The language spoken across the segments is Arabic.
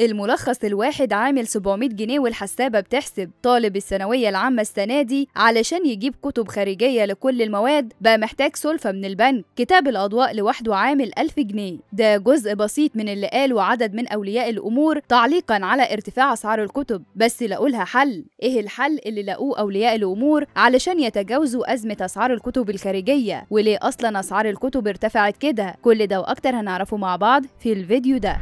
الملخص الواحد عامل 700 جنيه والحسابة بتحسب طالب الثانوية العامة السنة دي علشان يجيب كتب خارجية لكل المواد بقى محتاج سلفة من البنك كتاب الأضواء لوحده عامل 1000 جنيه ده جزء بسيط من اللي قاله عدد من أولياء الأمور تعليقا على ارتفاع أسعار الكتب بس لقولها حل إيه الحل اللي لقوه أولياء الأمور علشان يتجاوزوا أزمة أسعار الكتب الخارجية وليه أصلا أسعار الكتب ارتفعت كده كل ده وأكتر هنعرفه مع بعض في الفيديو ده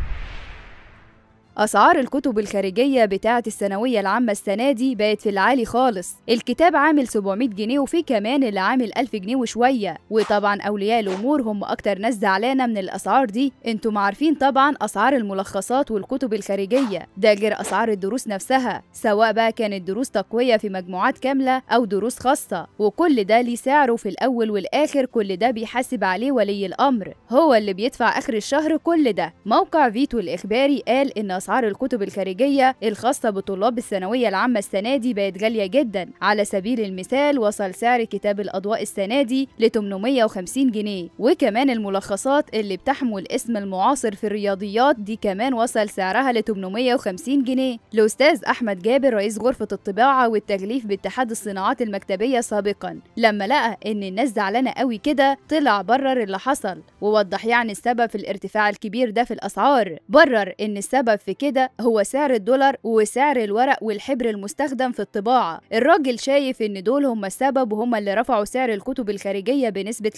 أسعار الكتب الخارجية بتاعة الثانوية العامة السنة دي بقت في العالي خالص الكتاب عامل 700 جنيه وفي كمان اللي عامل 1000 جنيه وشوية وطبعا أولياء الأمور هم أكتر ناس زعلانة من الأسعار دي انتم عارفين طبعا أسعار الملخصات والكتب الخارجية ده غير أسعار الدروس نفسها سواء بقى كانت دروس تقوية في مجموعات كاملة أو دروس خاصة وكل ده ليه سعره في الأول والآخر كل ده بيحاسب عليه ولي الأمر هو اللي بيدفع آخر الشهر كل ده موقع فيتو الإخباري قال إن أسعار الكتب الخارجية الخاصة بطلاب الثانوية العامة السنة دي بقت غالية جدا على سبيل المثال وصل سعر كتاب الأضواء السنة دي ل 850 جنيه وكمان الملخصات اللي بتحمل اسم المعاصر في الرياضيات دي كمان وصل سعرها ل 850 جنيه الأستاذ أحمد جابر رئيس غرفة الطباعة والتغليف باتحاد الصناعات المكتبية سابقا لما لقى إن الناس زعلانة قوي كده طلع برر اللي حصل ووضح يعني السبب في الارتفاع الكبير ده في الأسعار برر إن السبب في كده هو سعر الدولار وسعر الورق والحبر المستخدم في الطباعة الراجل شايف ان دول هم السبب وهم اللي رفعوا سعر الكتب الخارجية بنسبة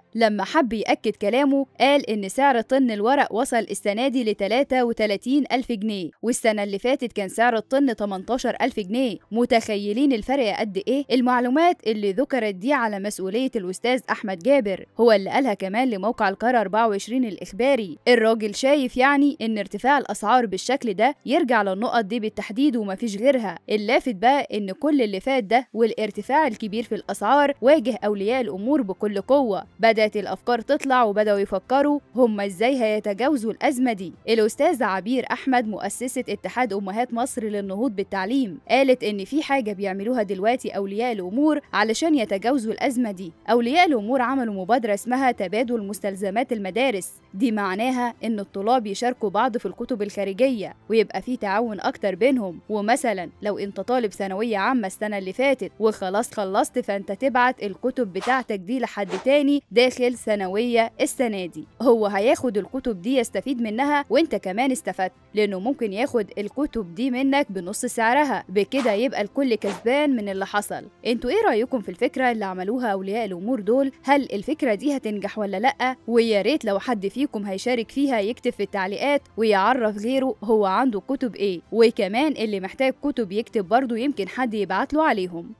50% لما حب يأكد كلامه قال ان سعر طن الورق وصل السنة دي ل 33 ألف جنيه والسنة اللي فاتت كان سعر الطن 18 ألف جنيه متخيلين الفرق قد ايه المعلومات اللي ذكرت دي على مسؤولية الأستاذ أحمد جابر هو اللي قالها كمان لموقع القارة 24 الإخباري الراجل شايف يعني ان ارتفاع الأسعار الأسعار بالشكل ده يرجع للنقط دي بالتحديد ومفيش غيرها اللافت بقى إن كل اللي فات ده والارتفاع الكبير في الأسعار واجه أولياء الأمور بكل قوة بدأت الأفكار تطلع وبدأوا يفكروا هم إزاي هيتجاوزوا الأزمة دي الأستاذ عبير أحمد مؤسسة اتحاد أمهات مصر للنهوض بالتعليم قالت إن في حاجة بيعملوها دلوقتي أولياء الأمور علشان يتجاوزوا الأزمة دي أولياء الأمور عملوا مبادرة اسمها تبادل مستلزمات المدارس دي معناها إن الطلاب يشاركوا بعض في الكتب التجارب الخارجية ويبقى في تعاون أكتر بينهم ومثلا لو أنت طالب ثانوية عامة السنة اللي فاتت وخلاص خلصت فأنت تبعت الكتب بتاعتك دي لحد تاني داخل ثانوية السنة دي هو هياخد الكتب دي يستفيد منها وأنت كمان استفدت لأنه ممكن ياخد الكتب دي منك بنص سعرها بكده يبقى الكل كسبان من اللي حصل انتوا ايه رايكم في الفكره اللي عملوها اولياء الامور دول هل الفكره دي هتنجح ولا لا ويا ريت لو حد فيكم هيشارك فيها يكتب في التعليقات ويعرف يعرف غيره هو عنده كتب ايه وكمان اللي محتاج كتب يكتب برضه يمكن حد يبعتله عليهم